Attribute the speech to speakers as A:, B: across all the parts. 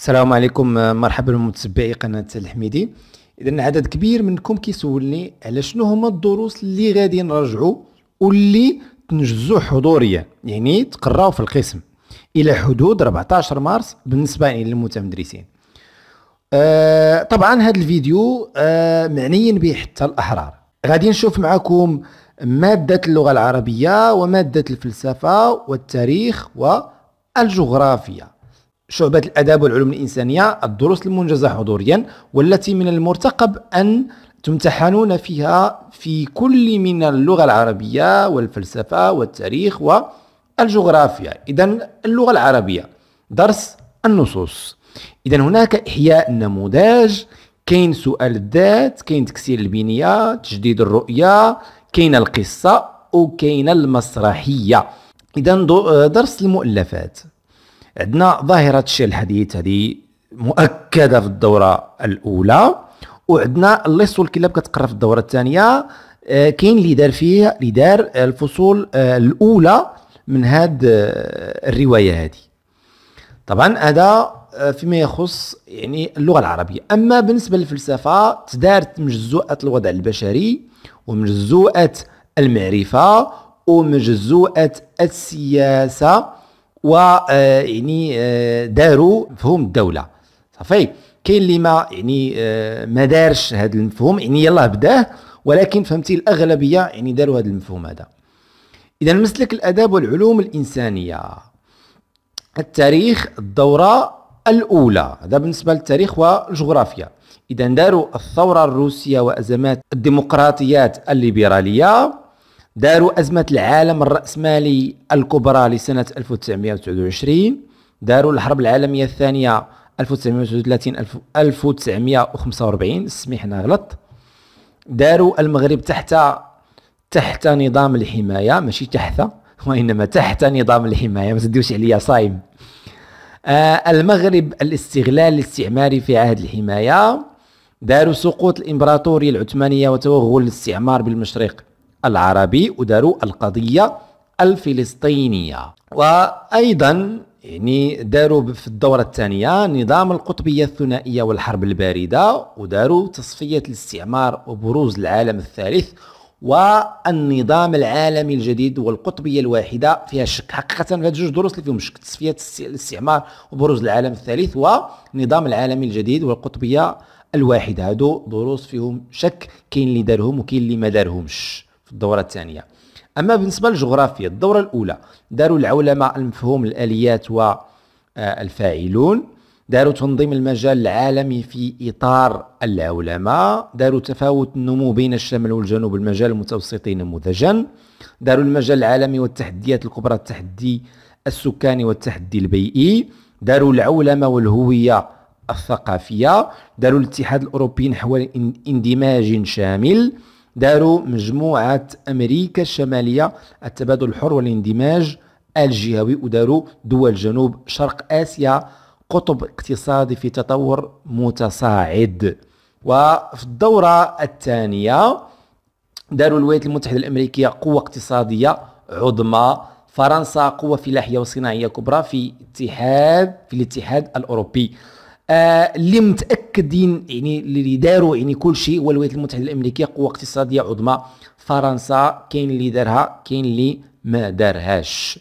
A: السلام عليكم مرحبا بمتابعي قناه الحميدي اذا عدد كبير منكم كيسولني على شنو هما الدروس اللي غادي نرجعوا واللي تنجزوا حضوريا يعني تقراو في القسم الى حدود 14 مارس بالنسبه للمتمدرسين آه طبعا هذا الفيديو آه معنيين به حتى الاحرار غادي نشوف معكم ماده اللغه العربيه وماده الفلسفه والتاريخ والجغرافيا شعبة الآداب والعلوم الإنسانية الدروس المنجزة حضوريا والتي من المرتقب أن تمتحنون فيها في كل من اللغة العربية والفلسفة والتاريخ والجغرافيا إذا اللغة العربية درس النصوص إذا هناك إحياء النموذج كاين سؤال الذات كاين تكسير البنية تجديد الرؤية كاين القصة وكاين المسرحية إذا درس المؤلفات عندنا ظاهرة الشيء الحديث هذه مؤكدة في الدورة الأولى وعندنا اللص والكلاب كتقرا في الدورة الثانية آه، كاين اللي دار فيه اللي دار آه، الفصول آه، الأولى من هاد الرواية هذه طبعا هذا فيما يخص يعني اللغة العربية أما بالنسبة للفلسفة تدارت مجزوءة الوضع البشري ومجزوءة المعرفة ومجزوءة السياسة و آه، يعني آه، داروا مفهوم الدوله صافي كاين اللي ما يعني آه، ما دارش هذا المفهوم يعني يلاه بداه ولكن فهمتي الاغلبيه يعني داروا هذا المفهوم هذا اذا مسلك الاداب والعلوم الانسانيه التاريخ الدوره الاولى هذا بالنسبه للتاريخ والجغرافيا اذا داروا الثوره الروسيه وازمات الديمقراطيات الليبراليه داروا أزمة العالم الرأسمالي الكبرى لسنة 1929 داروا الحرب العالمية الثانية 1930 1945 سمحنا غلط داروا المغرب تحت تحت نظام الحماية ماشي تحت وإنما تحت نظام الحماية ما تديوش عليا صايم آه المغرب الاستغلال الاستعماري في عهد الحماية داروا سقوط الإمبراطورية العثمانية وتوغل الاستعمار بالمشرق العربي وداروا القضية الفلسطينية وأيضا يعني داروا في الدورة الثانية نظام القطبية الثنائية والحرب الباردة وداروا تصفية الاستعمار وبروز العالم الثالث والنظام العالمي الجديد والقطبية الواحدة فيها شك حقيقة فيها جوج دروس اللي فيهم شك تصفية الاستعمار وبروز العالم الثالث والنظام العالمي الجديد والقطبية الواحدة هادو دروس فيهم شك كاين اللي دارهم وكاين اللي ما دارهمش في الدورة الثانية أما بالنسبة للجغرافيا الدورة الأولى داروا العولمة المفهوم الآليات والفاعلون داروا تنظيم المجال العالمي في إطار العولمة داروا تفاوت النمو بين الشمال والجنوب المجال المتوسطي نموذجا داروا المجال العالمي والتحديات الكبرى التحدي السكاني والتحدي البيئي داروا العولمة والهوية الثقافية داروا الاتحاد الأوروبي نحو اندماج شامل داروا مجموعة أمريكا الشمالية التبادل الحر والاندماج الجهوي وداروا دول جنوب شرق آسيا قطب اقتصادي في تطور متصاعد وفي الدورة الثانية داروا الولايات المتحدة الأمريكية قوة اقتصادية عظمى فرنسا قوة فلاحية وصناعية كبرى في اتحاد في الاتحاد الأوروبي آه، اللي آه متاكدين يعني اللي داروا يعني كل شيء هو الولايات المتحده الامريكيه قوه اقتصاديه عظمى فرنسا كاين اللي دارها كاين اللي ما دارهاش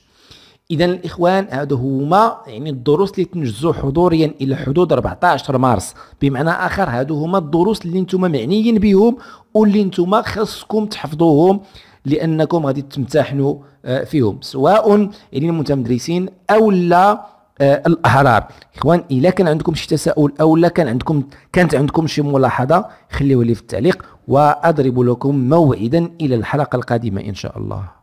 A: اذا الاخوان هادو هما يعني الدروس اللي تنجزوا حضوريا الى حدود 14 مارس بمعنى اخر هادو هما الدروس اللي نتوما معنيين بهم واللي نتوما خاصكم تحفظوهم لانكم غادي تمتحنوا آه، فيهم سواء يعني المتمدرسين او لا آه، الاعراب اخوان الا كان عندكم شي تساؤل او لا كان عندكم كانت عندكم شي ملاحظه خليوها لي في التعليق واضرب لكم موعدا الى الحلقه القادمه ان شاء الله